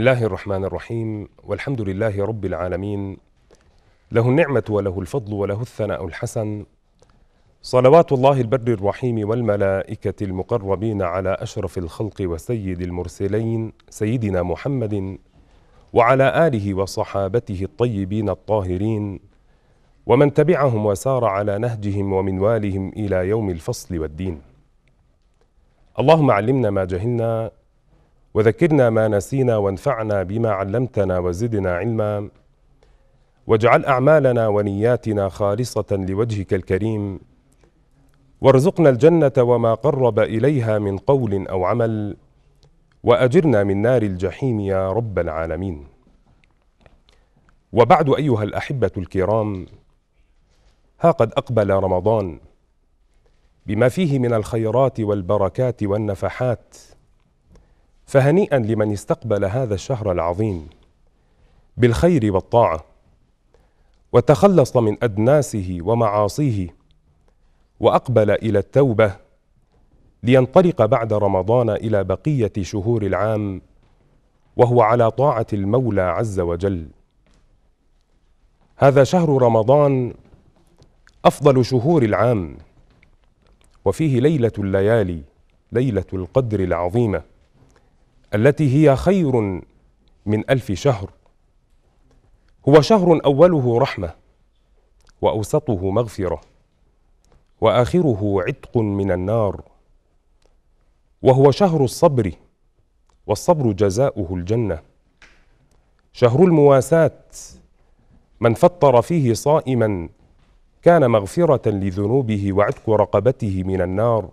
الله الرحمن الرحيم والحمد لله رب العالمين له النعمة وله الفضل وله الثناء الحسن صلوات الله البر الرحيم والملائكة المقربين على أشرف الخلق وسيد المرسلين سيدنا محمد وعلى آله وصحابته الطيبين الطاهرين ومن تبعهم وسار على نهجهم ومنوالهم إلى يوم الفصل والدين اللهم علمنا ما جهلنا وذكرنا ما نسينا وانفعنا بما علمتنا وزدنا علما واجعل اعمالنا ونياتنا خالصه لوجهك الكريم وارزقنا الجنه وما قرب اليها من قول او عمل واجرنا من نار الجحيم يا رب العالمين وبعد ايها الاحبه الكرام ها قد اقبل رمضان بما فيه من الخيرات والبركات والنفحات فهنيئا لمن استقبل هذا الشهر العظيم بالخير والطاعه وتخلص من ادناسه ومعاصيه واقبل الى التوبه لينطلق بعد رمضان الى بقيه شهور العام وهو على طاعه المولى عز وجل هذا شهر رمضان افضل شهور العام وفيه ليله الليالي ليله القدر العظيمه التي هي خير من ألف شهر هو شهر أوله رحمة وأوسطه مغفرة وآخره عتق من النار وهو شهر الصبر والصبر جزاؤه الجنة شهر المواساة من فطر فيه صائما كان مغفرة لذنوبه وعتق رقبته من النار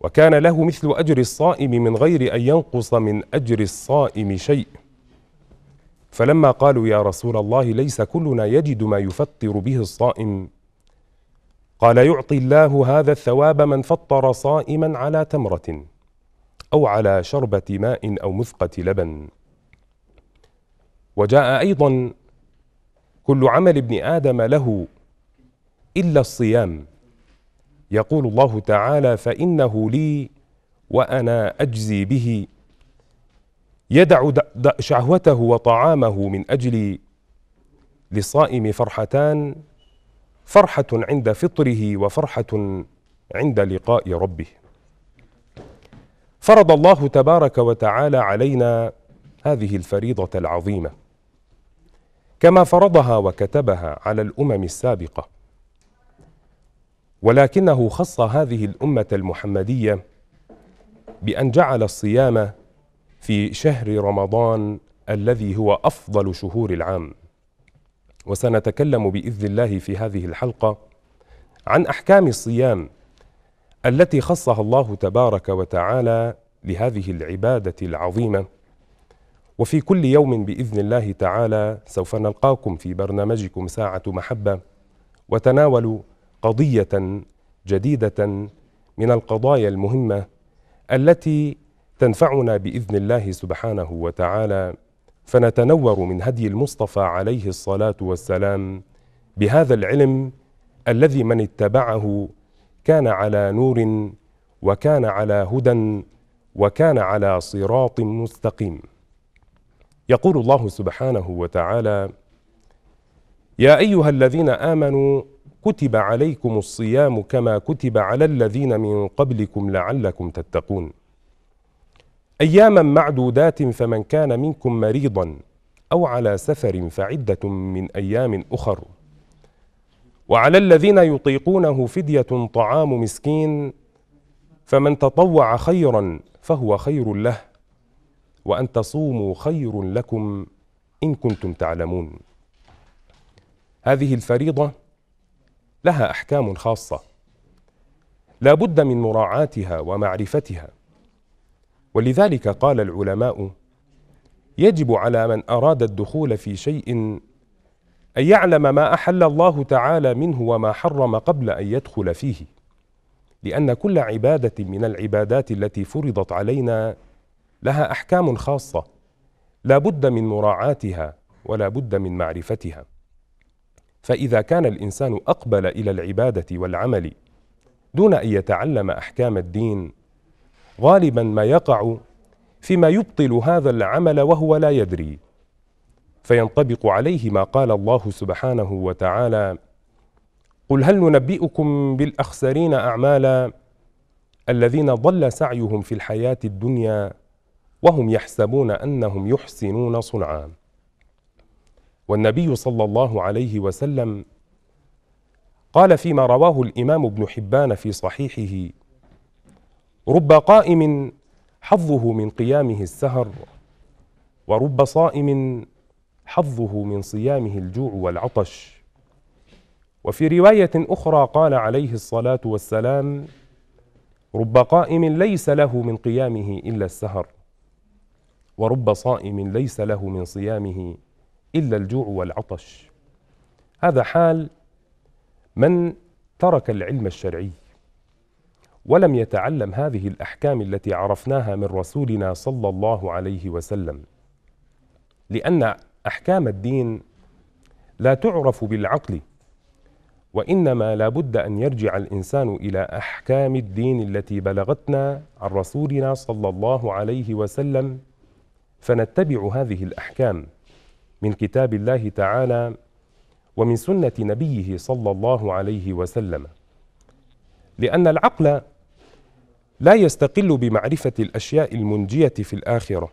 وكان له مثل أجر الصائم من غير أن ينقص من أجر الصائم شيء فلما قالوا يا رسول الله ليس كلنا يجد ما يفطر به الصائم قال يعطي الله هذا الثواب من فطر صائما على تمرة أو على شربة ماء أو مثقة لبن وجاء أيضا كل عمل ابن آدم له إلا الصيام يقول الله تعالى فإنه لي وأنا أجزي به يدع شهوته وطعامه من اجل للصائم فرحتان فرحة عند فطره وفرحة عند لقاء ربه فرض الله تبارك وتعالى علينا هذه الفريضة العظيمة كما فرضها وكتبها على الأمم السابقة ولكنه خص هذه الأمة المحمدية بأن جعل الصيام في شهر رمضان الذي هو أفضل شهور العام وسنتكلم بإذن الله في هذه الحلقة عن أحكام الصيام التي خصها الله تبارك وتعالى لهذه العبادة العظيمة وفي كل يوم بإذن الله تعالى سوف نلقاكم في برنامجكم ساعة محبة وتناولوا قضيه جديده من القضايا المهمه التي تنفعنا باذن الله سبحانه وتعالى فنتنور من هدي المصطفى عليه الصلاه والسلام بهذا العلم الذي من اتبعه كان على نور وكان على هدى وكان على صراط مستقيم يقول الله سبحانه وتعالى يا ايها الذين امنوا كتب عليكم الصيام كما كتب على الذين من قبلكم لعلكم تتقون اياما معدودات فمن كان منكم مريضا او على سفر فعده من ايام اخر وعلى الذين يطيقونه فديه طعام مسكين فمن تطوع خيرا فهو خير له وان تصوموا خير لكم ان كنتم تعلمون هذه الفريضه لها أحكام خاصة لا بد من مراعاتها ومعرفتها ولذلك قال العلماء يجب على من أراد الدخول في شيء أن يعلم ما أحل الله تعالى منه وما حرم قبل أن يدخل فيه لأن كل عبادة من العبادات التي فرضت علينا لها أحكام خاصة لا بد من مراعاتها ولا بد من معرفتها فإذا كان الإنسان أقبل إلى العبادة والعمل دون أن يتعلم أحكام الدين غالبا ما يقع فيما يبطل هذا العمل وهو لا يدري فينطبق عليه ما قال الله سبحانه وتعالى قل هل ننبئكم بالاخسرين اعمالا الذين ضل سعيهم في الحياه الدنيا وهم يحسبون انهم يحسنون صنعا والنبي صلى الله عليه وسلم قال فيما رواه الامام ابن حبان في صحيحه رب قائم حظه من قيامه السهر ورب صائم حظه من صيامه الجوع والعطش وفي روايه اخرى قال عليه الصلاه والسلام رب قائم ليس له من قيامه الا السهر ورب صائم ليس له من صيامه إلا الجوع والعطش هذا حال من ترك العلم الشرعي ولم يتعلم هذه الأحكام التي عرفناها من رسولنا صلى الله عليه وسلم لأن أحكام الدين لا تعرف بالعقل وانما لا بد ان يرجع الانسان الى احكام الدين التي بلغتنا عن رسولنا صلى الله عليه وسلم فنتبع هذه الاحكام من كتاب الله تعالى ومن سنة نبيه صلى الله عليه وسلم لأن العقل لا يستقل بمعرفة الأشياء المنجية في الآخرة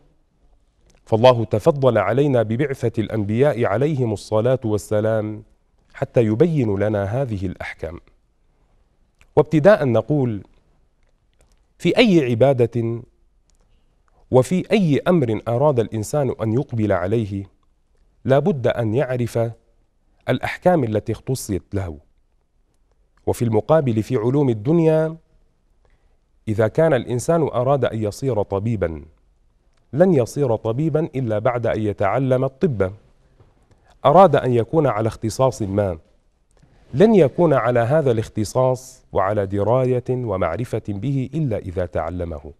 فالله تفضل علينا ببعثة الأنبياء عليهم الصلاة والسلام حتى يبين لنا هذه الأحكام وابتداء نقول في أي عبادة وفي أي أمر أراد الإنسان أن يقبل عليه لابد أن يعرف الأحكام التي اختصت له وفي المقابل في علوم الدنيا إذا كان الإنسان أراد أن يصير طبيبا لن يصير طبيبا إلا بعد أن يتعلم الطب أراد أن يكون على اختصاص ما لن يكون على هذا الاختصاص وعلى دراية ومعرفة به إلا إذا تعلمه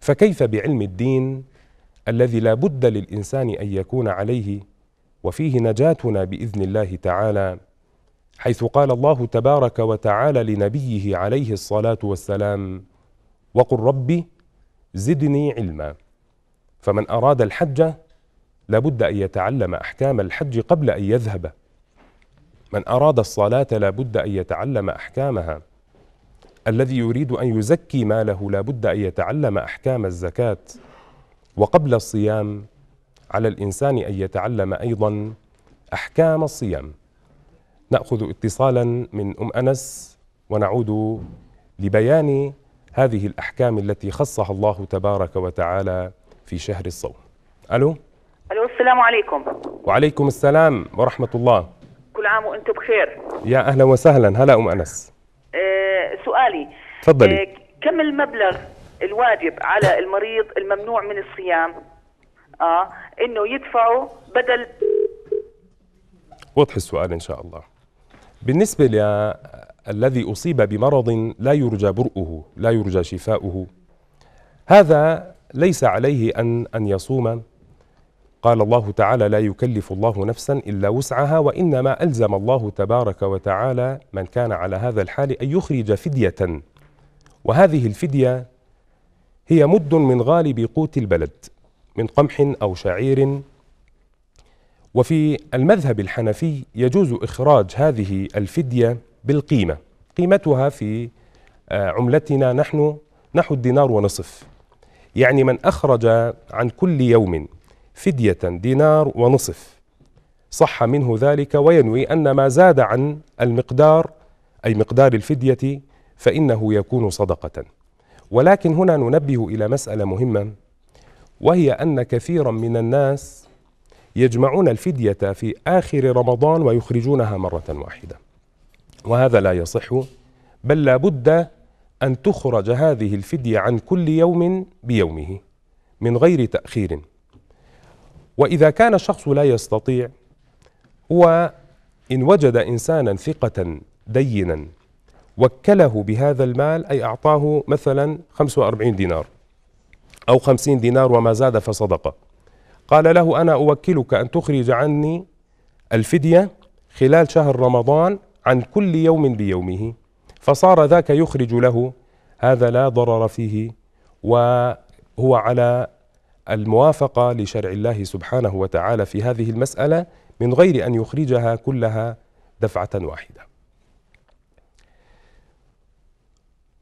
فكيف بعلم الدين الذي لا بد للإنسان أن يكون عليه وفيه نجاتنا بإذن الله تعالى حيث قال الله تبارك وتعالى لنبيه عليه الصلاة والسلام وقل رب زدني علما فمن أراد الحج لابد أن يتعلم أحكام الحج قبل أن يذهب من أراد الصلاة لابد أن يتعلم أحكامها الذي يريد أن يزكي ماله لابد أن يتعلم أحكام الزكاة وقبل الصيام على الإنسان أن يتعلم أيضا أحكام الصيام نأخذ اتصالا من أم أنس ونعود لبيان هذه الأحكام التي خصها الله تبارك وتعالى في شهر الصوم ألو ألو السلام عليكم وعليكم السلام ورحمة الله كل عام وأنتم بخير يا أهلا وسهلا هلا أم أنس أه سؤالي تفضلي أه كم المبلغ الواجب على المريض الممنوع من الصيام اه انه يدفعه بدل وضح السؤال ان شاء الله بالنسبه للذي اصيب بمرض لا يرجى برؤه لا يرجى شفاؤه هذا ليس عليه ان ان يصوم قال الله تعالى لا يكلف الله نفسا الا وسعها وانما الزم الله تبارك وتعالى من كان على هذا الحال ان يخرج فديه وهذه الفديه هي مد من غالب قوت البلد من قمح أو شعير وفي المذهب الحنفي يجوز إخراج هذه الفدية بالقيمة قيمتها في آه، عملتنا نحن نحو الدينار ونصف يعني من أخرج عن كل يوم فدية دينار ونصف صح منه ذلك وينوي أن ما زاد عن المقدار أي مقدار الفدية فإنه يكون صدقة ولكن هنا ننبه إلى مسألة مهمة وهي أن كثيرا من الناس يجمعون الفدية في آخر رمضان ويخرجونها مرة واحدة وهذا لا يصح بل لابد أن تخرج هذه الفدية عن كل يوم بيومه من غير تأخير وإذا كان الشخص لا يستطيع هو إن وجد إنسانا ثقة دينا وكله بهذا المال أي أعطاه مثلا 45 دينار أو 50 دينار وما زاد فصدقة قال له أنا أوكلك أن تخرج عني الفدية خلال شهر رمضان عن كل يوم بيومه فصار ذاك يخرج له هذا لا ضرر فيه وهو على الموافقة لشرع الله سبحانه وتعالى في هذه المسألة من غير أن يخرجها كلها دفعة واحدة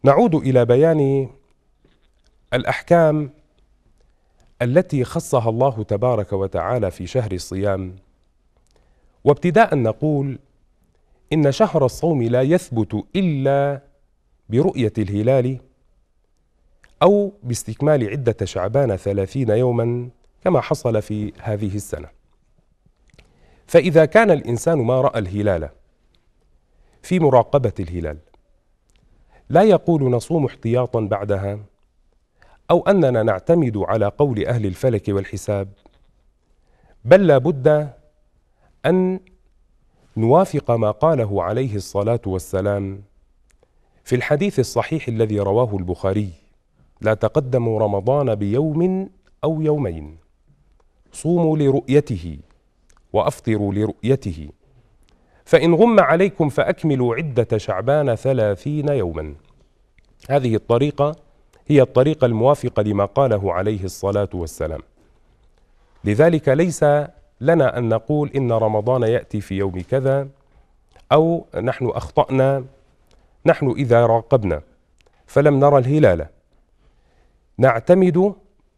نعود الى بيان الاحكام التي خصها الله تبارك وتعالى في شهر الصيام وابتداء نقول ان شهر الصوم لا يثبت الا برؤيه الهلال او باستكمال عده شعبان ثلاثين يوما كما حصل في هذه السنه فاذا كان الانسان ما راى الهلال في مراقبه الهلال لا يقول نصوم احتياطا بعدها او اننا نعتمد على قول اهل الفلك والحساب بل لا بد ان نوافق ما قاله عليه الصلاه والسلام في الحديث الصحيح الذي رواه البخاري لا تقدموا رمضان بيوم او يومين صوموا لرؤيته وافطروا لرؤيته فإن غم عليكم فأكملوا عدة شعبان ثلاثين يوما هذه الطريقة هي الطريقة الموافقة لما قاله عليه الصلاة والسلام لذلك ليس لنا أن نقول إن رمضان يأتي في يوم كذا أو نحن أخطأنا نحن إذا راقبنا فلم نرى الهلال نعتمد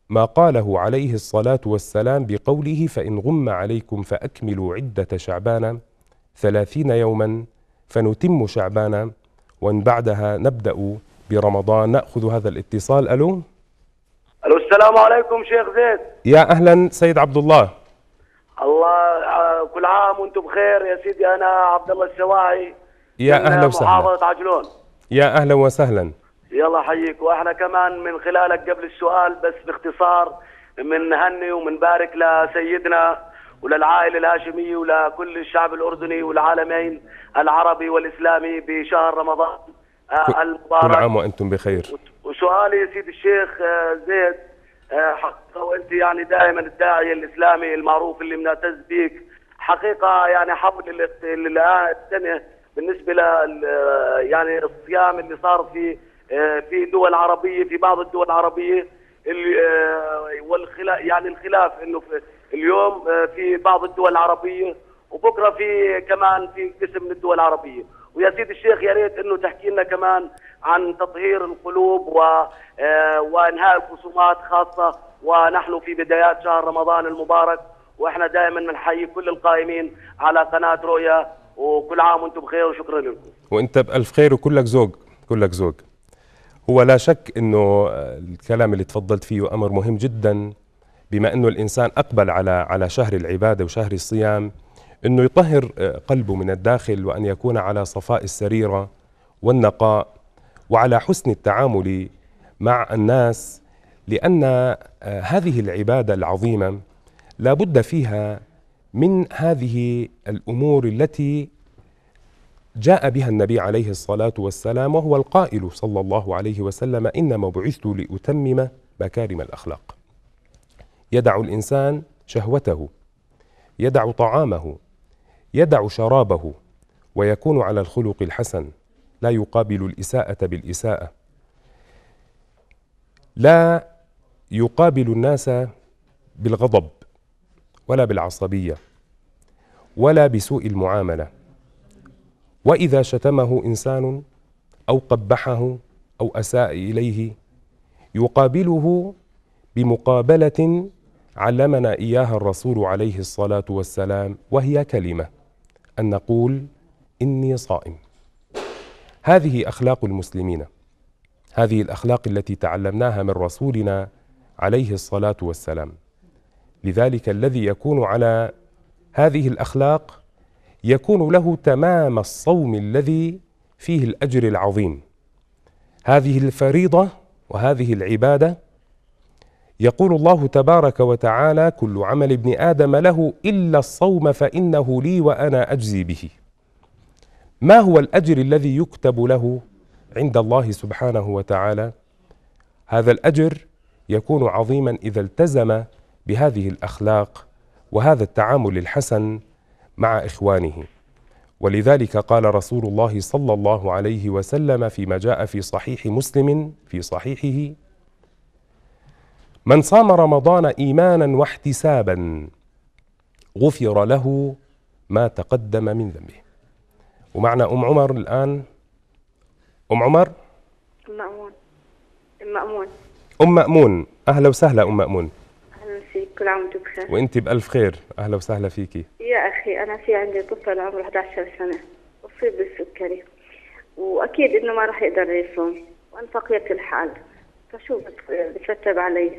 ما قاله عليه الصلاة والسلام بقوله فإن غم عليكم فأكملوا عدة شعبان ثلاثين يوما فنتم شعبان وإن بعدها نبدأ برمضان نأخذ هذا الاتصال ألو ألو السلام عليكم شيخ زيد يا أهلا سيد عبد الله الله آه، كل عام وانتم بخير يا سيدي أنا عبد الله السواعي يا أهلا وسهلا محافظة عجلون يا أهلا وسهلا يلا حيك وإحنا كمان من خلالك قبل السؤال بس باختصار من هني ومن بارك لسيدنا وللعائلة الهاشمية ولكل الشعب الأردني والعالمين العربي والإسلامي بشهر رمضان آه، المبارك كل عام وأنتم بخير وسؤالي يا سيد الشيخ آه، زيد آه، حقيقة وأنت يعني دائما الداعية الإسلامي المعروف اللي بنعتز بيك حقيقة يعني حول السنة بالنسبة ل يعني الصيام اللي صار في في دول عربية في بعض الدول العربية والخلاف يعني الخلاف انه اليوم آه، في بعض الدول العربيه وبكره في كمان في قسم من الدول العربيه ويا سيدي الشيخ يا ريت انه تحكي لنا كمان عن تطهير القلوب و آه، وانهاء الخصومات خاصه ونحن في بدايات شهر رمضان المبارك واحنا دائما بنحيي كل القائمين على قناه رؤيا وكل عام وانتم بخير وشكرا لكم. وانت بالف خير وكلك زوج كلك زوج. هو لا شك انه آه، الكلام اللي تفضلت فيه امر مهم جدا بما انه الانسان اقبل على على شهر العباده وشهر الصيام انه يطهر آه، قلبه من الداخل وان يكون على صفاء السريره والنقاء وعلى حسن التعامل مع الناس لان آه، هذه العباده العظيمه لا بد فيها من هذه الامور التي جاء بها النبي عليه الصلاه والسلام وهو القائل صلى الله عليه وسلم انما بعثت لاتمم مكارم الاخلاق يدع الانسان شهوته يدع طعامه يدع شرابه ويكون على الخلق الحسن لا يقابل الاساءه بالاساءه لا يقابل الناس بالغضب ولا بالعصبيه ولا بسوء المعامله واذا شتمه انسان او قبحه او اساء اليه يقابله بمقابله علمنا إياها الرسول عليه الصلاة والسلام وهي كلمة أن نقول إني صائم هذه أخلاق المسلمين هذه الأخلاق التي تعلمناها من رسولنا عليه الصلاة والسلام لذلك الذي يكون على هذه الأخلاق يكون له تمام الصوم الذي فيه الأجر العظيم هذه الفريضة وهذه العبادة يقول الله تبارك وتعالى كل عمل ابن آدم له إلا الصوم فإنه لي وأنا أجزي به ما هو الأجر الذي يكتب له عند الله سبحانه وتعالى هذا الأجر يكون عظيما إذا التزم بهذه الأخلاق وهذا التعامل الحسن مع إخوانه ولذلك قال رسول الله صلى الله عليه وسلم فيما جاء في صحيح مسلم في صحيحه من صام رمضان ايمانا واحتسابا غفر له ما تقدم من ذنبه ومعنا ام عمر الان ام عمر ام مأمون ام مأمون ام مأمون اهلا وسهلا ام مأمون اهلا فيك كل عام وانت بخير وانت بالف خير اهلا وسهلا فيكي يا اخي انا في عندي طفل عمره 11 سنه اصيب بالسكري واكيد انه ما راح يقدر يصوم وانت فقيره الحال فشو بترتب علي؟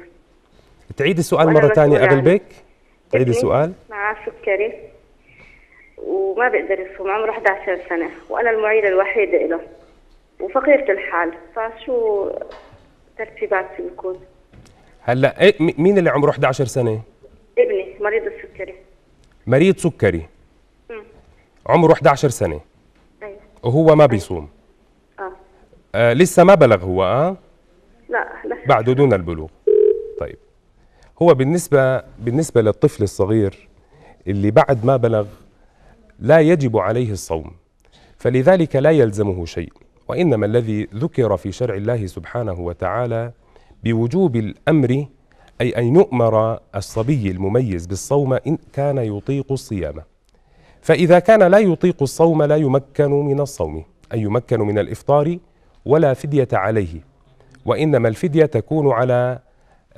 تعيد السؤال مره ثانيه قبل بيك تعيدي السؤال معاه سكري وما بقدر يصوم عمره 11 سنه وانا المعيله الوحيده له وفقيره الحال فشو ترتيبات يكون هلا إيه مين اللي عمره 11 سنه ابني مريض السكري مريض سكري مم. عمره 11 سنه ايوه وهو ما بيصوم اه, آه لسه ما بلغ هو اه لا لسه بعده دون البلوغ هو بالنسبة بالنسبة للطفل الصغير اللي بعد ما بلغ لا يجب عليه الصوم فلذلك لا يلزمه شيء وإنما الذي ذكر في شرع الله سبحانه وتعالى بوجوب الأمر أي أن يؤمر الصبي المميز بالصوم إن كان يطيق الصيام فإذا كان لا يطيق الصوم لا يمكن من الصوم أي يمكن من الإفطار ولا فدية عليه وإنما الفدية تكون على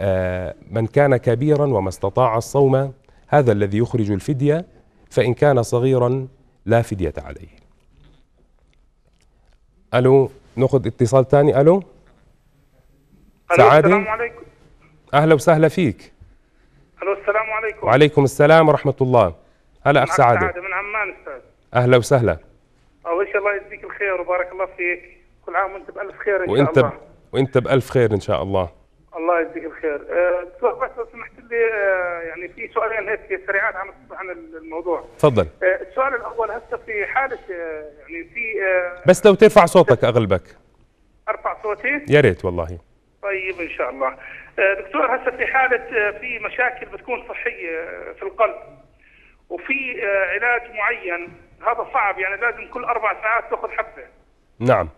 آه، من كان كبيرا وما استطاع الصوم هذا الذي يخرج الفدية فإن كان صغيرا لا فدية عليه ألو نأخذ اتصال ثاني ألو سعادة السلام عليكم أهلا وسهلا فيك ألو السلام عليكم وعليكم السلام ورحمة الله هلا أخ سعادة سعادة من عمان أستاذ أهلا وسهلا أول شيء الله يجزيك الخير وبارك الله فيك كل عام وأنت بألف خير إن وإنت شاء الله وأنت بألف خير إن شاء الله الله يجزيك الخير دكتور أه بس لو سمحت لي أه يعني في سؤالين يعني هيك سريعات عم عن الموضوع تفضل أه السؤال الاول هسه في حاله أه، يعني في أه، بس لو ترفع صوتك اغلبك ارفع صوتي يا ريت والله طيب ان شاء الله أه، دكتور هسه في حاله في مشاكل بتكون صحيه في القلب وفي علاج معين هذا صعب يعني لازم كل اربع ساعات تاخذ حبه نعم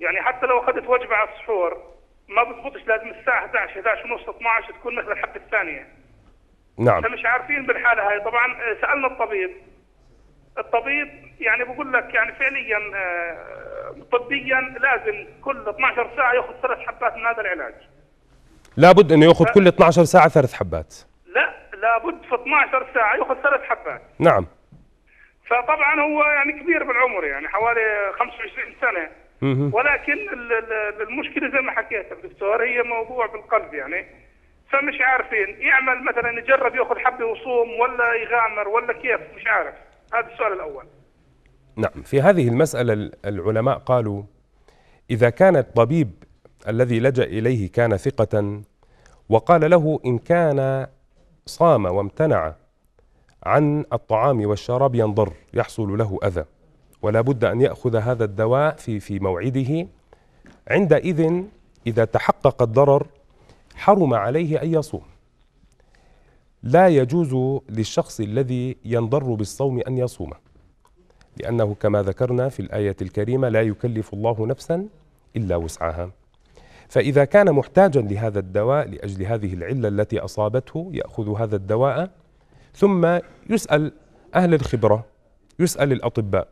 يعني حتى لو اخذت وجبه على السحور ما بضبطش لازم الساعه 11 11 ونص 12 تكون مثل الحبه الثانيه نعم مش عارفين بالحاله هاي طبعا آه، سالنا الطبيب الطبيب يعني بقول لك يعني فعليا آه، طبيا لازم كل 12 ساعه ياخذ ثلاث حبات من هذا العلاج لابد انه ياخذ كل 12 ساعه ثلاث حبات لا لابد في 12 ساعه ياخذ ثلاث حبات نعم فطبعا هو يعني كبير بالعمر يعني حوالي 25 سنه ولكن المشكله زي ما حكيت الدكتور هي موضوع بالقلب يعني فمش عارفين يعمل مثلا يجرب ياخذ حبه وصوم ولا يغامر ولا كيف مش عارف هذا السؤال الاول نعم في هذه المساله العلماء قالوا اذا كان الطبيب الذي لجا اليه كان ثقه وقال له ان كان صام وامتنع عن الطعام والشراب ينضر يحصل له اذى ولا بد أن يأخذ هذا الدواء في في موعده عندئذ إذا تحقق الضرر حرم عليه أن يصوم لا يجوز للشخص الذي ينضر بالصوم أن يصوم لأنه كما ذكرنا في الآية الكريمة لا يكلف الله نفسا إلا وسعها فإذا كان محتاجا لهذا الدواء لأجل هذه العلة التي أصابته يأخذ هذا الدواء ثم يسأل أهل الخبرة يسأل الأطباء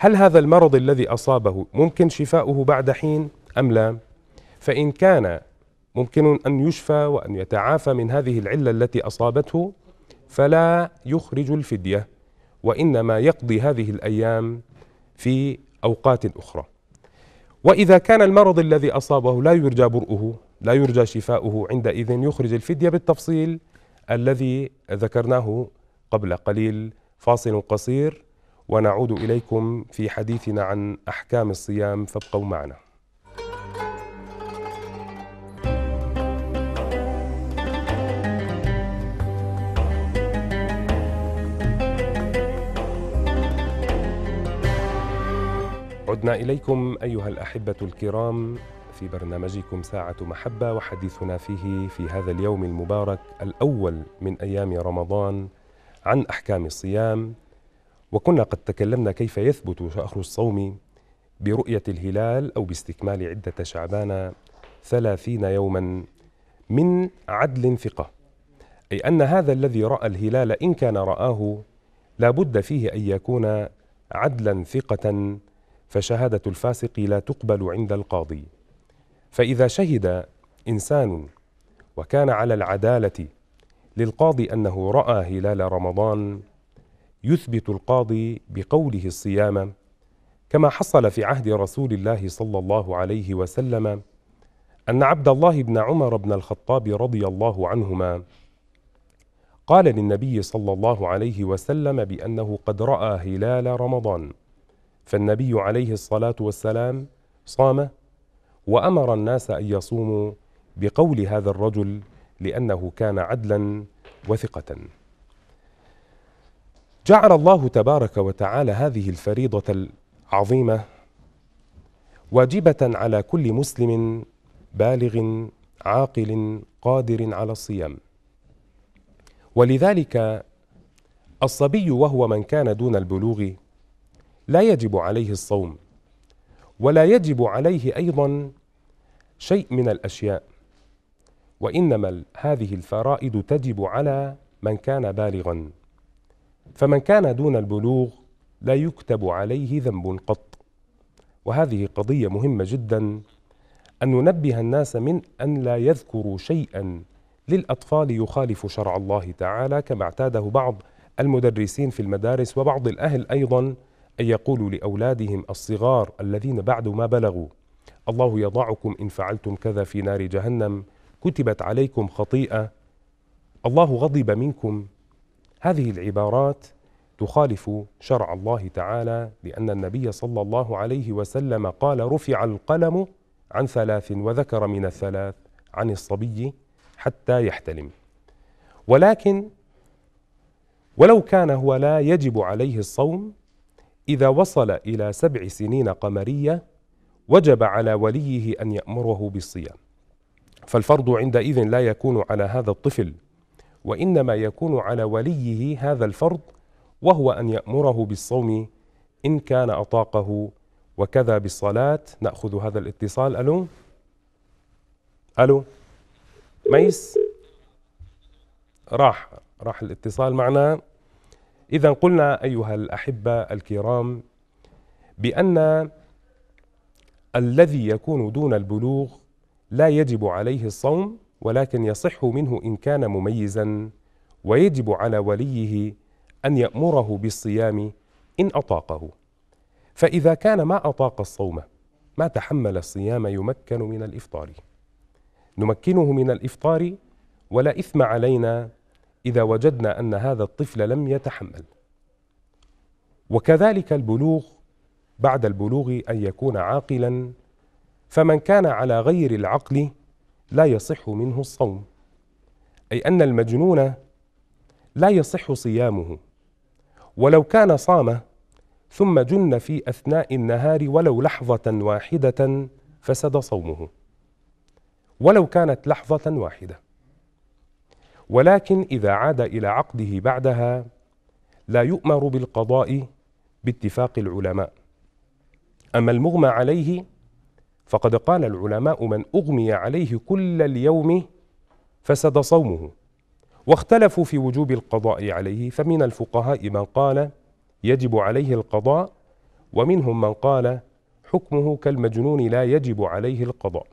هل هذا المرض الذي اصابه ممكن شفاؤه بعد حين ام لا؟ فان كان ممكن ان يشفى وان يتعافى من هذه العله التي اصابته فلا يخرج الفديه وانما يقضي هذه الايام في اوقات اخرى. واذا كان المرض الذي اصابه لا يرجى برؤه، لا يرجى شفاؤه عندئذ يخرج الفديه بالتفصيل الذي ذكرناه قبل قليل فاصل قصير ونعود إليكم في حديثنا عن أحكام الصيام فابقوا معنا عدنا إليكم أيها الأحبة الكرام في برنامجكم ساعة محبة وحديثنا فيه في هذا اليوم المبارك الأول من أيام رمضان عن أحكام الصيام وكنا قد تكلمنا كيف يثبت شهر الصوم برؤية الهلال أو باستكمال عدة شعبان ثلاثين يوما من عدل ثقة أي أن هذا الذي رأى الهلال إن كان رآه لا بد فيه أن يكون عدلا ثقة فشهادة الفاسق لا تقبل عند القاضي فإذا شهد إنسان وكان على العدالة للقاضي أنه رأى هلال رمضان يثبت القاضي بقوله الصيام كما حصل في عهد رسول الله صلى الله عليه وسلم أن عبد الله بن عمر بن الخطاب رضي الله عنهما قال للنبي صلى الله عليه وسلم بأنه قد رأى هلال رمضان فالنبي عليه الصلاة والسلام صام وأمر الناس أن يصوموا بقول هذا الرجل لأنه كان عدلا وثقة جعل الله تبارك وتعالى هذه الفريضة العظيمة واجبة على كل مسلم بالغ عاقل قادر على الصيام ولذلك الصبي وهو من كان دون البلوغ لا يجب عليه الصوم ولا يجب عليه ايضا شيء من الاشياء وانما هذه الفرائض تجب على من كان بالغا فمن كان دون البلوغ لا يكتب عليه ذنب قط وهذه قضية مهمة جدا أن ننبه الناس من أن لا يذكروا شيئا للأطفال يخالف شرع الله تعالى كما اعتاده بعض المدرسين في المدارس وبعض الأهل أيضا أن يقولوا لأولادهم الصغار الذين بعد ما بلغوا الله يضعكم إن فعلتم كذا في نار جهنم كتبت عليكم خطيئة الله غضب منكم هذه العبارات تخالف شرع الله تعالى لأن النبي صلى الله عليه وسلم قال رفع القلم عن ثلاث وذكر من الثلاث عن الصبي حتى يحتلم ولكن ولو كان هو لا يجب عليه الصوم إذا وصل إلى سبع سنين قمرية وجب على وليه أن يأمره بالصيام فالفرض عندئذ لا يكون على هذا الطفل وإنما يكون على وليه هذا الفرض وهو أن يأمره بالصوم إن كان أطاقه وكذا بالصلاة نأخذ هذا الاتصال ألو ألو ميس راح راح الاتصال معنا إذا قلنا أيها الأحبة الكرام بأن الذي يكون دون البلوغ لا يجب عليه الصوم ولكن يصح منه إن كان مميزا ويجب على وليه أن يأمره بالصيام إن أطاقه فإذا كان ما أطاق الصوم ما تحمل الصيام يمكن من الإفطار نمكنه من الإفطار ولا إثم علينا إذا وجدنا أن هذا الطفل لم يتحمل وكذلك البلوغ بعد البلوغ أن يكون عاقلا فمن كان على غير العقل لا يصح منه الصوم اي ان المجنون لا يصح صيامه ولو كان صام ثم جن في اثناء النهار ولو لحظه واحده فسد صومه ولو كانت لحظه واحده ولكن اذا عاد الى عقده بعدها لا يؤمر بالقضاء باتفاق العلماء اما المغمى عليه فقد قال العلماء من أغمي عليه كل اليوم فسد صومه واختلفوا في وجوب القضاء عليه فمن الفقهاء من قال يجب عليه القضاء ومنهم من قال حكمه كالمجنون لا يجب عليه القضاء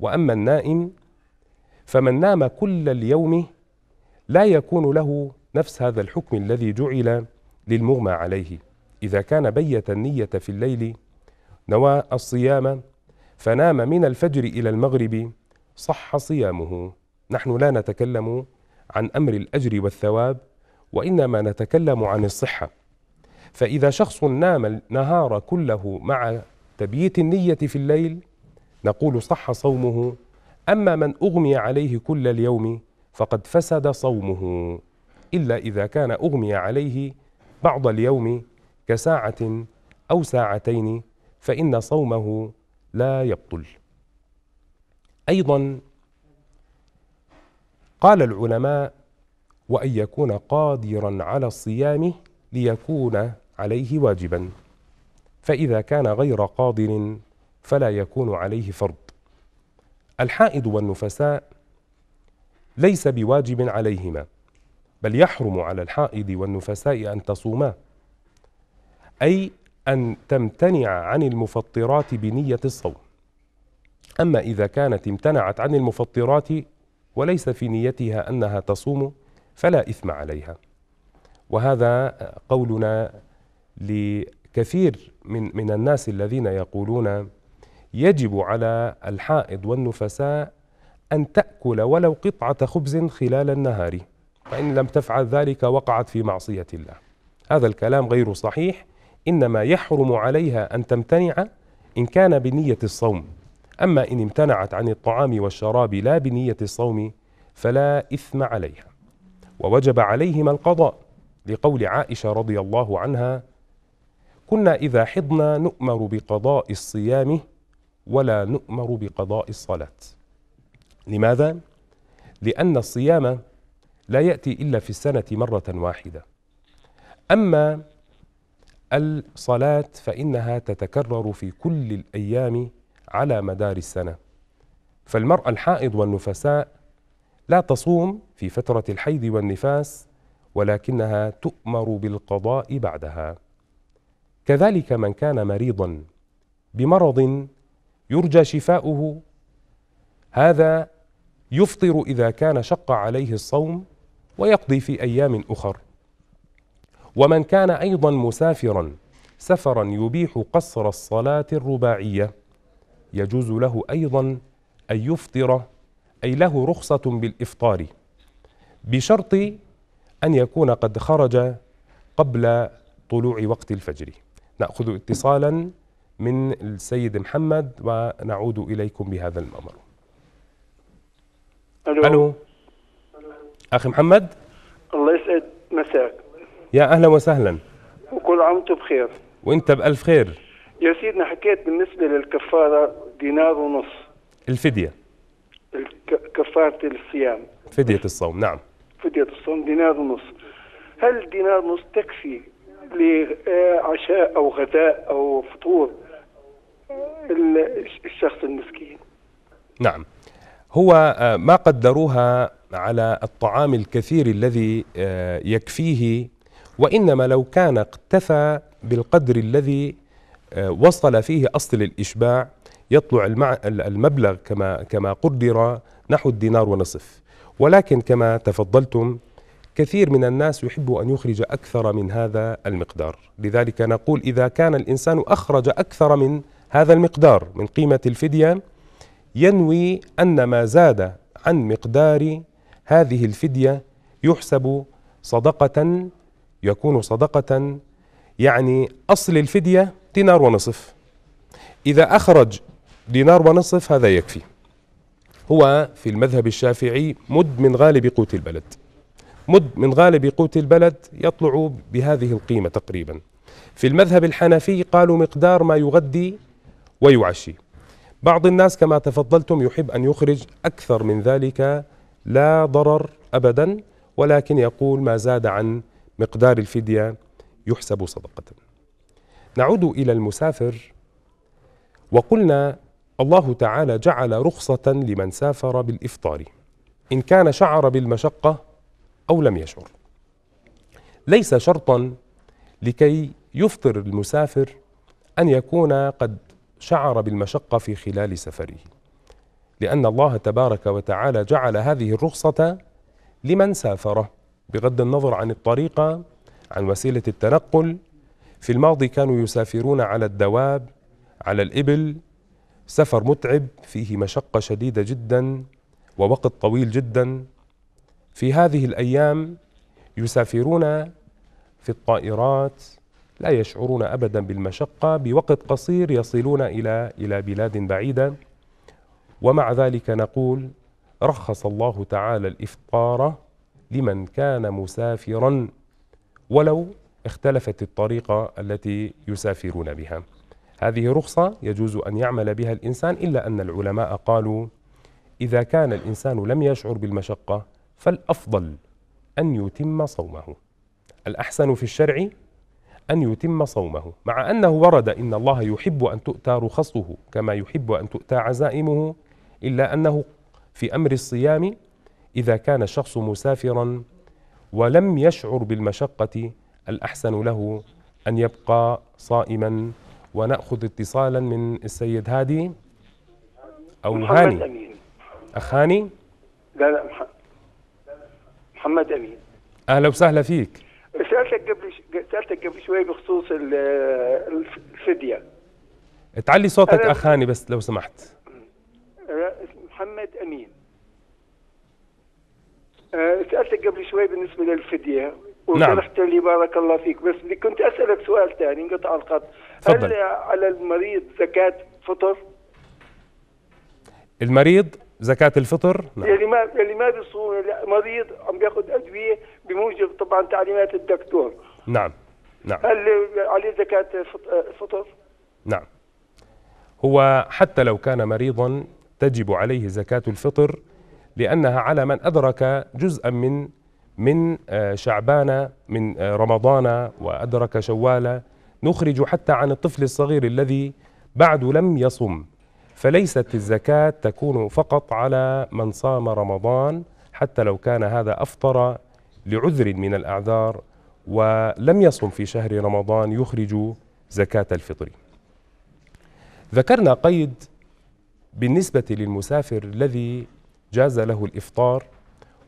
واما النائم فمن نام كل اليوم لا يكون له نفس هذا الحكم الذي جعل للمغمى عليه اذا كان بيت النيه في الليل نوى الصيام فنام من الفجر إلى المغرب صح صيامه نحن لا نتكلم عن أمر الأجر والثواب وإنما نتكلم عن الصحة فإذا شخص نام النهار كله مع تبييت النية في الليل نقول صح صومه أما من أغمي عليه كل اليوم فقد فسد صومه إلا إذا كان أغمي عليه بعض اليوم كساعة أو ساعتين فإن صومه لا يبطل أيضا قال العلماء وأن يكون قادرا على الصيام ليكون عليه واجبا فإذا كان غير قادر فلا يكون عليه فرض الحائض والنفساء ليس بواجب عليهما بل يحرم على الحائض والنفساء أن تصوما أي أن تمتنع عن المفطرات بنية الصوم أما إذا كانت امتنعت عن المفطرات وليس في نيتها أنها تصوم فلا إثم عليها وهذا قولنا لكثير من, من الناس الذين يقولون يجب على الحائض والنفساء أن تأكل ولو قطعة خبز خلال النهار فإن لم تفعل ذلك وقعت في معصية الله هذا الكلام غير صحيح إنما يحرم عليها أن تمتنع إن كان بنية الصوم أما إن امتنعت عن الطعام والشراب لا بنية الصوم فلا إثم عليها ووجب عليهما القضاء لقول عائشة رضي الله عنها كنا إذا حضنا نؤمر بقضاء الصيام ولا نؤمر بقضاء الصلاة لماذا؟ لأن الصيام لا يأتي إلا في السنة مرة واحدة أما الصلاة فإنها تتكرر في كل الأيام على مدار السنة فالمرأة الحائض والنفساء لا تصوم في فترة الحيض والنفاس ولكنها تؤمر بالقضاء بعدها كذلك من كان مريضا بمرض يرجى شفاؤه هذا يفطر إذا كان شق عليه الصوم ويقضي في أيام أخر ومن كان أيضا مسافرا سفرا يبيح قصر الصلاة الرباعية يجوز له أيضا أن يفطر أي له رخصة بالإفطار بشرط أن يكون قد خرج قبل طلوع وقت الفجر نأخذ اتصالا من السيد محمد ونعود إليكم بهذا الأمر ألو, ألو. أخي محمد الله يسعد مساك يا اهلا وسهلا وكل عام وانتم بخير وانت بالف خير يا سيدنا حكيت بالنسبه للكفاره دينار ونص الفديه كفاره الصيام فديه الصوم نعم فديه الصوم دينار ونص هل دينار ونص تكفي لعشاء او غداء او فطور الشخص المسكين نعم هو آه، ما قدروها على الطعام الكثير الذي آه، يكفيه وإنما لو كان اقتفى بالقدر الذي آه، وصل فيه أصل الإشباع يطلع المبلغ كما كما قدر نحو الدينار ونصف ولكن كما تفضلتم كثير من الناس يحب أن يخرج أكثر من هذا المقدار لذلك نقول إذا كان الإنسان أخرج أكثر من هذا المقدار من قيمة الفدية ينوي أن ما زاد عن مقدار هذه الفدية يحسب صدقة يكون صدقة يعني أصل الفدية دينار ونصف إذا أخرج دينار ونصف هذا يكفي هو في المذهب الشافعي مد من غالب قوت البلد مد من غالب قوت البلد يطلع بهذه القيمة تقريبا في المذهب الحنفي قالوا مقدار ما يغدي ويعشي بعض الناس كما تفضلتم يحب أن يخرج أكثر من ذلك لا ضرر أبدا ولكن يقول ما زاد عن مقدار الفدية يحسب صدقة نعود إلى المسافر وقلنا الله تعالى جعل رخصة لمن سافر بالإفطار إن كان شعر بالمشقة أو لم يشعر ليس شرطا لكي يفطر المسافر أن يكون قد شعر بالمشقة في خلال سفره لأن الله تبارك وتعالى جعل هذه الرخصة لمن سافر بغض النظر عن الطريقة عن وسيلة التنقل في الماضي كانوا يسافرون على الدواب على الإبل سفر متعب فيه مشقة شديدة جدا ووقت طويل جدا في هذه الأيام يسافرون في الطائرات لا يشعرون أبدا بالمشقة بوقت قصير يصلون إلى إلى بلاد بعيدة ومع ذلك نقول رخص الله تعالى الإفطار لمن كان مسافرا ولو اختلفت الطريقة التي يسافرون بها هذه رخصة يجوز أن يعمل بها الإنسان إلا أن العلماء قالوا إذا كان الإنسان لم يشعر بالمشقة فالأفضل أن يتم صومه الأحسن في الشرع أن يتم صومه مع أنه ورد إن الله يحب أن تؤتى رخصه كما يحب أن تؤتى عزائمه إلا أنه في أمر الصيام إذا كان الشخص مسافرا ولم يشعر بالمشقة الأحسن له أن يبقى صائما ونأخذ اتصالا من السيد هادي أو هاني أمين. أخ هاني لا لا محمد أمين أهلا وسهلا فيك سألتك قبل سألتك قبل شوي بخصوص الفدية تعلي صوتك أخ هاني بس لو سمحت أه، محمد أمين آه، سالتك قبل شوي بالنسبه للفديه وشرحت نعم. لي بارك الله فيك بس بدي كنت اسالك سؤال ثاني انقطع الخط هل على المريض زكاه فطر؟ المريض زكاة الفطر نعم. اللي يعني ما اللي يعني ما بيصوم مريض عم بياخذ ادويه بموجب طبعا تعليمات الدكتور نعم نعم هل عليه زكاة آه، فطر؟ نعم هو حتى لو كان مريضا تجب عليه زكاة الفطر لأنها على من أدرك جزءا من من آه، شعبان من آه، رمضان وأدرك شوال نخرج حتى عن الطفل الصغير الذي بعد لم يصم فليست الزكاة تكون فقط على من صام رمضان حتى لو كان هذا أفطر لعذر من الأعذار ولم يصم في شهر رمضان يخرج زكاة الفطر ذكرنا قيد بالنسبة للمسافر الذي جاز له الإفطار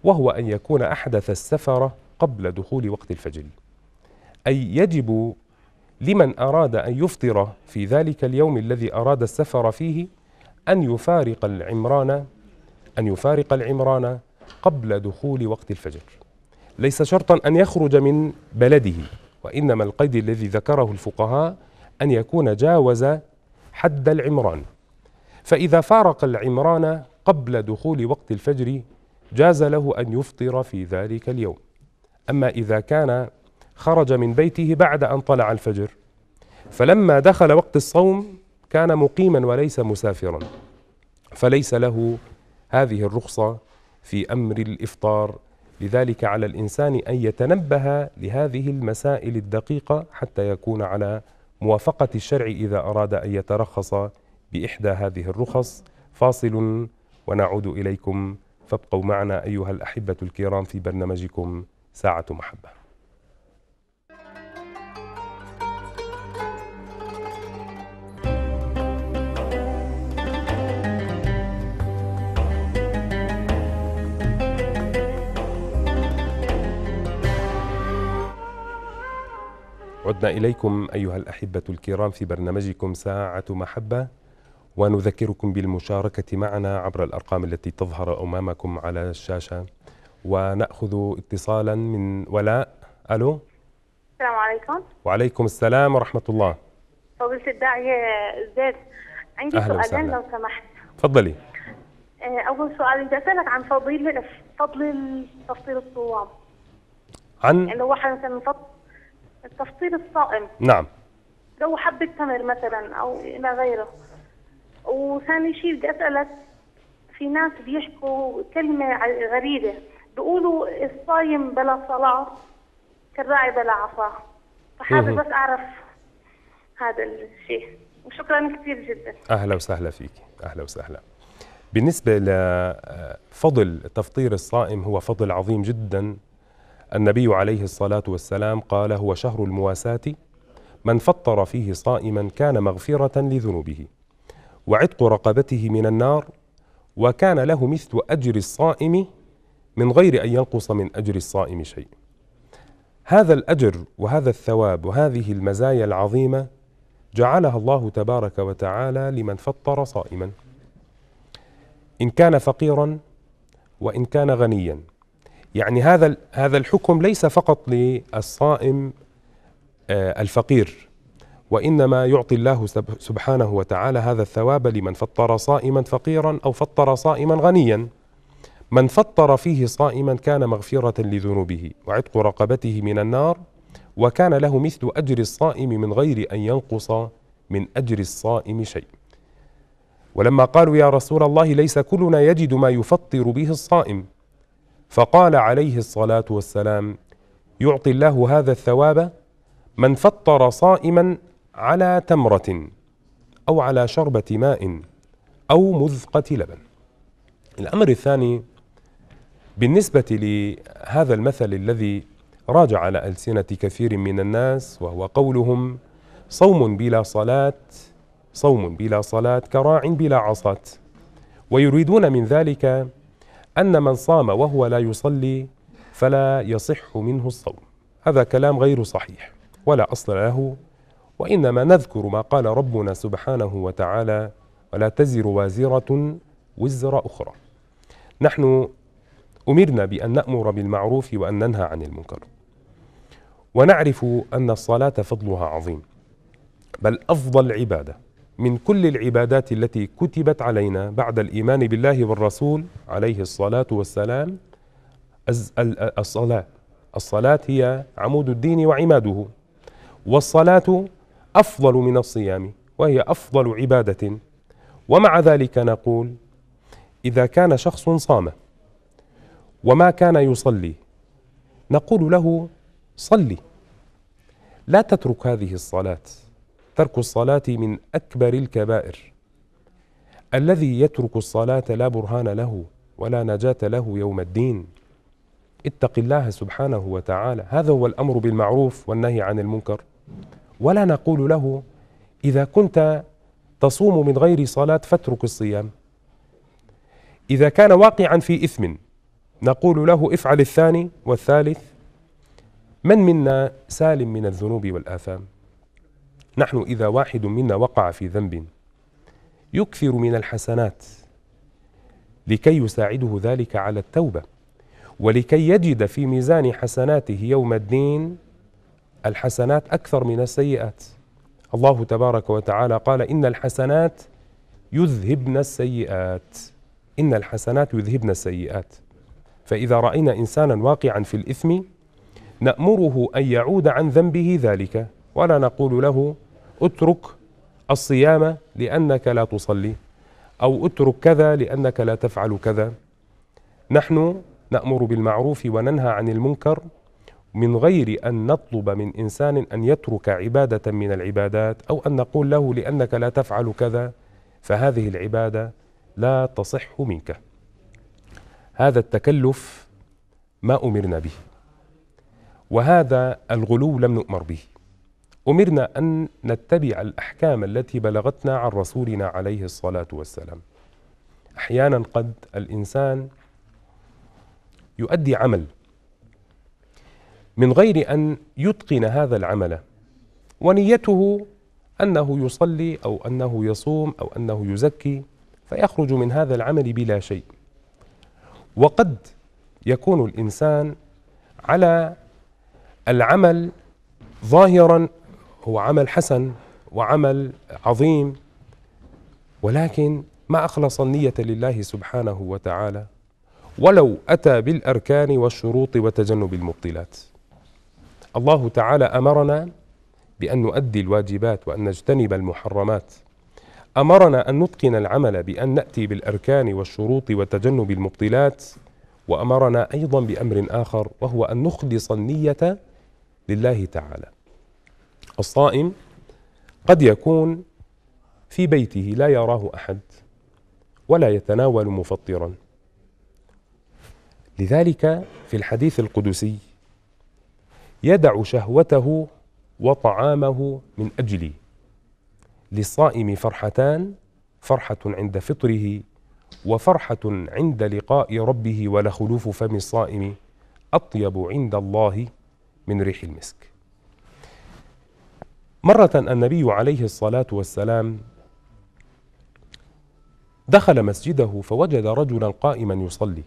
وهو أن يكون أحدث السفرة قبل دخول وقت الفجر أي يجب لمن أراد أن يفطر في ذلك اليوم الذي أراد السفر فيه أن يفارق العمران أن يفارق العمران قبل دخول وقت الفجر ليس شرطا أن يخرج من بلده وإنما القيد الذي ذكره الفقهاء أن يكون جاوز حد العمران فإذا فارق العمران قبل دخول وقت الفجر جاز له أن يفطر في ذلك اليوم أما إذا كان خرج من بيته بعد أن طلع الفجر فلما دخل وقت الصوم كان مقيما وليس مسافرا فليس له هذه الرخصة في أمر الإفطار لذلك على الإنسان أن يتنبه لهذه المسائل الدقيقة حتى يكون على موافقة الشرع إذا أراد أن يترخص بإحدى هذه الرخص فاصل ونعود إليكم فابقوا معنا أيها الأحبة الكرام في برنامجكم ساعة محبة عدنا إليكم أيها الأحبة الكرام في برنامجكم ساعة محبة ونذكركم بالمشاركة معنا عبر الأرقام التي تظهر أمامكم على الشاشة ونأخذ اتصالا من ولاء ألو السلام عليكم وعليكم السلام ورحمة الله فضيلة الداعية زيد عندي سؤالين لو سمحت تفضلي آه، أول سؤال بدي أسألك عن فضيلة فضل تفطير الصوام عن يعني لو واحد مثلا فضل التفصيل الصائم نعم لو حبة تمر مثلا أو إلى غيره وثاني شيء بدي اسالك في ناس بيحكوا كلمه غريبه بيقولوا الصايم بلا صلاه كالراعي بلا عصا فحابب بس اعرف هذا الشيء وشكرا كثير جدا اهلا وسهلا فيك اهلا وسهلا بالنسبه لفضل تفطير الصائم هو فضل عظيم جدا النبي عليه الصلاه والسلام قال هو شهر المواساه من فطر فيه صائما كان مغفره لذنوبه وعتق رقبته من النار وكان له مثل أجر الصائم من غير أن ينقص من أجر الصائم شيء هذا الأجر وهذا الثواب وهذه المزايا العظيمة جعلها الله تبارك وتعالى لمن فطر صائما إن كان فقيرا وإن كان غنيا يعني هذا هذا الحكم ليس فقط للصائم آه، الفقير وإنما يعطي الله سبحانه وتعالى هذا الثواب لمن فطر صائما فقيرا أو فطر صائما غنيا من فطر فيه صائما كان مغفرة لذنوبه وعتق رقبته من النار وكان له مثل أجر الصائم من غير أن ينقص من أجر الصائم شيء ولما قالوا يا رسول الله ليس كلنا يجد ما يفطر به الصائم فقال عليه الصلاة والسلام يعطي الله هذا الثواب من فطر صائما على تمرة أو على شربة ماء أو مذقة لبن الأمر الثاني بالنسبة لهذا المثل الذي راجع على ألسنة كثير من الناس وهو قولهم صوم بلا صلاة صوم بلا صلاة كراع بلا عصاة ويريدون من ذلك أن من صام وهو لا يصلي فلا يصح منه الصوم هذا كلام غير صحيح ولا أصل له وإنما نذكر ما قال ربنا سبحانه وتعالى ولا تزر وازرة وزر أخرى نحن أمرنا بأن نأمر بالمعروف وأن ننهى عن المنكر ونعرف أن الصلاة فضلها عظيم بل أفضل عبادة من كل العبادات التي كتبت علينا بعد الإيمان بالله والرسول عليه الصلاة والسلام الصلاة الصلاة هي عمود الدين وعماده والصلاة أفضل من الصيام وهي أفضل عبادة ومع ذلك نقول إذا كان شخص صام وما كان يصلي نقول له صلي لا تترك هذه الصلاة ترك الصلاة من أكبر الكبائر الذي يترك الصلاة لا برهان له ولا نجاة له يوم الدين اتق الله سبحانه وتعالى هذا هو الأمر بالمعروف والنهي عن المنكر ولا نقول له إذا كنت تصوم من غير صلاة فاترك الصيام إذا كان واقعا في إثم نقول له افعل الثاني والثالث من منا سالم من الذنوب والآثام نحن إذا واحد منا وقع في ذنب يكثر من الحسنات لكي يساعده ذلك على التوبة ولكي يجد في ميزان حسناته يوم الدين الحسنات أكثر من السيئات الله تبارك وتعالى قال إن الحسنات يذهبن السيئات إن الحسنات يذهبن السيئات فإذا رأينا إنسانا واقعا في الإثم نأمره أن يعود عن ذنبه ذلك ولا نقول له اترك الصيام لأنك لا تصلي أو اترك كذا لأنك لا تفعل كذا نحن نأمر بالمعروف وننهى عن المنكر من غير أن نطلب من إنسان أن يترك عبادة من العبادات أو أن نقول له لأنك لا تفعل كذا فهذه العبادة لا تصح منك هذا التكلف ما أمرنا به وهذا الغلو لم نؤمر به أمرنا أن نتبع الأحكام التي بلغتنا عن رسولنا عليه الصلاة والسلام أحيانا قد الإنسان يؤدي عمل من غير أن يتقن هذا العمل ونيته أنه يصلي أو أنه يصوم أو أنه يزكي فيخرج من هذا العمل بلا شيء وقد يكون الإنسان على العمل ظاهرا هو عمل حسن وعمل عظيم ولكن ما أخلص النية لله سبحانه وتعالى ولو أتى بالأركان والشروط وتجنب المبطلات الله تعالى امرنا بان نؤدي الواجبات وان نجتنب المحرمات امرنا ان نتقن العمل بان ناتي بالاركان والشروط وتجنب المبطلات وامرنا ايضا بامر اخر وهو ان نخلص النيه لله تعالى الصائم قد يكون في بيته لا يراه احد ولا يتناول مفطرا لذلك في الحديث القدسي يدع شهوته وطعامه من اجلي للصائم فرحتان فرحه عند فطره وفرحه عند لقاء ربه ولخلوف فم الصائم اطيب عند الله من ريح المسك مره النبي عليه الصلاه والسلام دخل مسجده فوجد رجلا قائما يصلي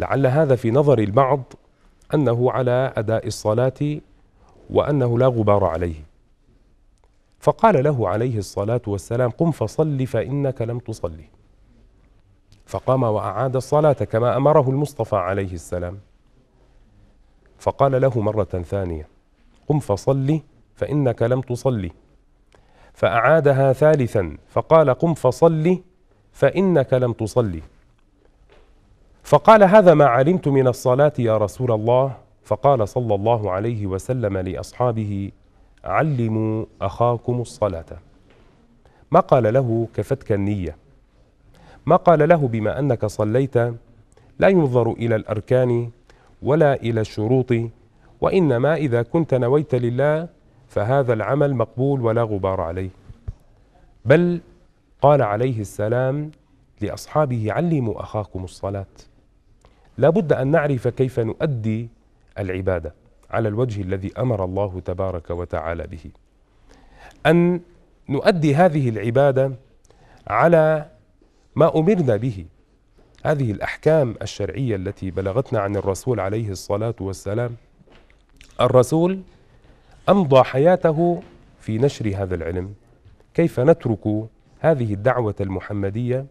لعل هذا في نظر البعض أنه على أداء الصلاة وأنه لا غبار عليه فقال له عليه الصلاة والسلام قم فصل فإنك لم تصلي فقام وأعاد الصلاة كما أمره المصطفى عليه السلام فقال له مرة ثانية قم فصلي فإنك لم تصلي فأعادها ثالثا فقال قم فصلي فإنك لم تصلي فقال هذا ما علمت من الصلاة يا رسول الله فقال صلى الله عليه وسلم لأصحابه علموا أخاكم الصلاة ما قال له كفتك النية ما قال له بما أنك صليت لا ينظر إلى الأركان ولا إلى الشروط وإنما إذا كنت نويت لله فهذا العمل مقبول ولا غبار عليه بل قال عليه السلام لأصحابه علموا أخاكم الصلاة لا بد أن نعرف كيف نؤدي العبادة على الوجه الذي أمر الله تبارك وتعالى به أن نؤدي هذه العبادة على ما أمرنا به هذه الأحكام الشرعية التي بلغتنا عن الرسول عليه الصلاة والسلام الرسول أمضى حياته في نشر هذا العلم كيف نترك هذه الدعوة المحمدية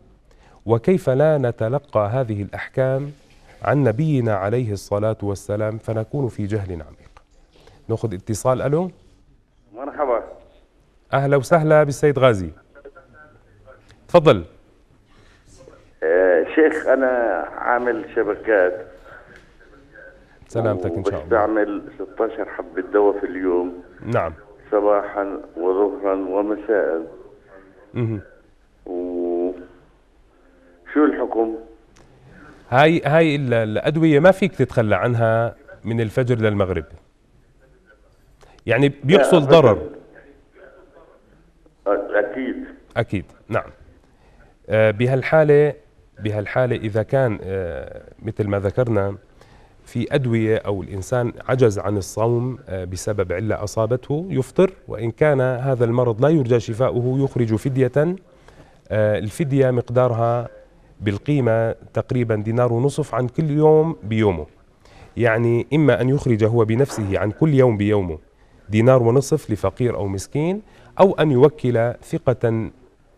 وكيف لا نتلقى هذه الأحكام عن نبينا عليه الصلاة والسلام فنكون في جهل عميق نأخذ اتصال ألو مرحبا أهلا وسهلا بالسيد غازي تفضل آه، شيخ أنا عامل شبكات سلامتك إن شاء الله بعمل 16 حبة دواء في اليوم نعم صباحا وظهرا ومساء اها وشو الحكم؟ هاي هاي الادويه ما فيك تتخلى عنها من الفجر للمغرب يعني بيحصل ضرر اكيد اكيد نعم آه، بهالحاله بهالحاله اذا كان آه، مثل ما ذكرنا في ادويه او الانسان عجز عن الصوم آه، بسبب عله اصابته يفطر وان كان هذا المرض لا يرجى شفاؤه يخرج فديه الفديه مقدارها بالقيمة تقريبا دينار ونصف عن كل يوم بيومه يعني إما أن يخرج هو بنفسه عن كل يوم بيومه دينار ونصف لفقير أو مسكين أو أن يوكل ثقة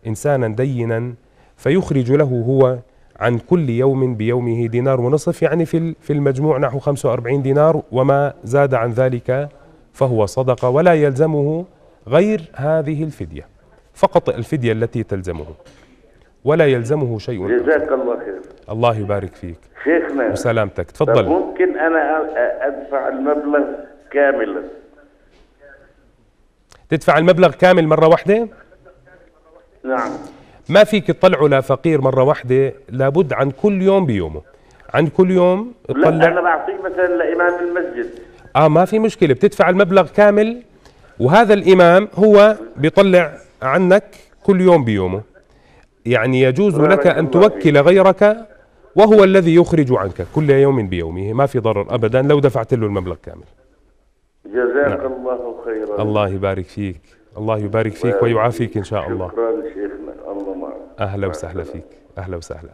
إنسانا دينا فيخرج له هو عن كل يوم بيومه دينار ونصف يعني في في المجموع نحو 45 دينار وما زاد عن ذلك فهو صدقة ولا يلزمه غير هذه الفدية فقط الفدية التي تلزمه ولا يلزمه شيء جزاك الله خير الله يبارك فيك شيخنا وسلامتك تفضل ممكن انا ادفع المبلغ كاملا تدفع المبلغ كامل مره واحده نعم ما فيك تطلعه لفقير مره واحده لابد عن كل يوم بيومه عن كل يوم تطلع لا انا بعطيه مثلا لامام المسجد اه ما في مشكله بتدفع المبلغ كامل وهذا الامام هو بيطلع عنك كل يوم بيومه يعني يجوز لك أن توكل غيرك وهو الذي يخرج عنك كل يوم بيومه ما في ضرر أبدا لو دفعت له المبلغ كامل جزاك نعم. الله خيرا الله يبارك فيك الله يبارك فيك ويعافيك إن شاء الله شكرا شيخنا الله معك أهلا وسهلا فيك أهلا وسهلا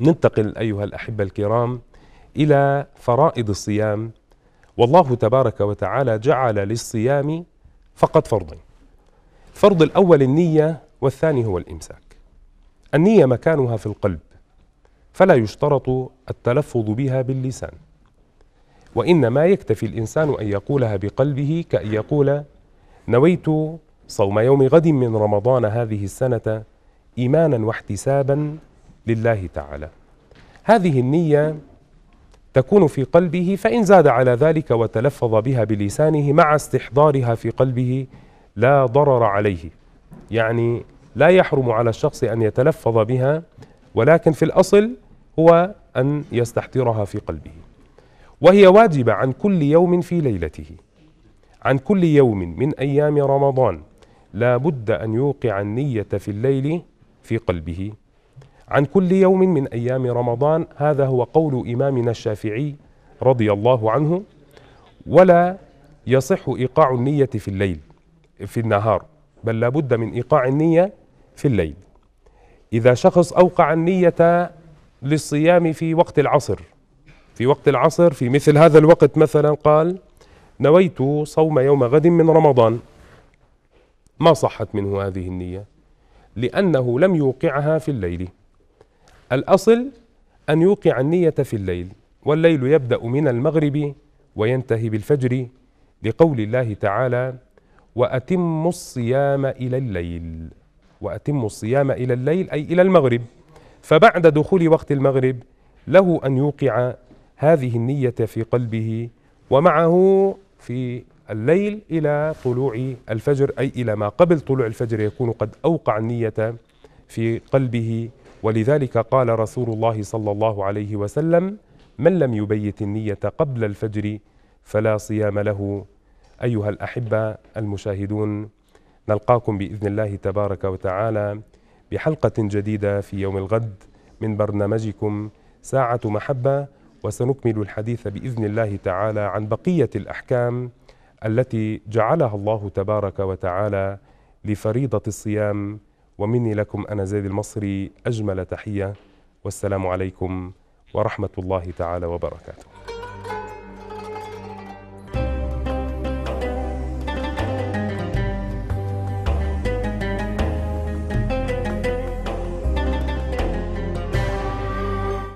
ننتقل أيها الأحبة الكرام إلى فرائض الصيام والله تبارك وتعالى جعل للصيام فقط فرضين الفرض الأول النية والثاني هو الإمساك النية مكانها في القلب فلا يشترط التلفظ بها باللسان وإنما يكتفي الإنسان أن يقولها بقلبه كأن يقول نويت صوم يوم غد من رمضان هذه السنة إيمانا واحتسابا لله تعالى هذه النية تكون في قلبه فإن زاد على ذلك وتلفظ بها بلسانه مع استحضارها في قلبه لا ضرر عليه يعني لا يحرم على الشخص أن يتلفظ بها ولكن في الأصل هو أن يستحضرها في قلبه وهي واجبة عن كل يوم في ليلته عن كل يوم من أيام رمضان لا بد أن يوقع النية في الليل في قلبه عن كل يوم من أيام رمضان هذا هو قول إمامنا الشافعي رضي الله عنه ولا يصح إيقاع النية في الليل في النهار بل لابد من إيقاع النية في الليل إذا شخص أوقع النية للصيام في وقت العصر في وقت العصر في مثل هذا الوقت مثلا قال نويت صوم يوم غد من رمضان ما صحت منه هذه النية لأنه لم يوقعها في الليل الأصل أن يوقع النية في الليل والليل يبدأ من المغرب وينتهي بالفجر لقول الله تعالى وأتم الصيام إلى الليل وأتم الصيام إلى الليل أي إلى المغرب فبعد دخول وقت المغرب له أن يوقع هذه النية في قلبه ومعه في الليل إلى طلوع الفجر أي إلى ما قبل طلوع الفجر يكون قد أوقع النية في قلبه ولذلك قال رسول الله صلى الله عليه وسلم من لم يبيت النية قبل الفجر فلا صيام له أيها الأحبة المشاهدون نلقاكم بإذن الله تبارك وتعالى بحلقة جديدة في يوم الغد من برنامجكم ساعة محبة وسنكمل الحديث بإذن الله تعالى عن بقية الأحكام التي جعلها الله تبارك وتعالى لفريضة الصيام ومني لكم أنا زيد المصري أجمل تحية والسلام عليكم ورحمة الله تعالى وبركاته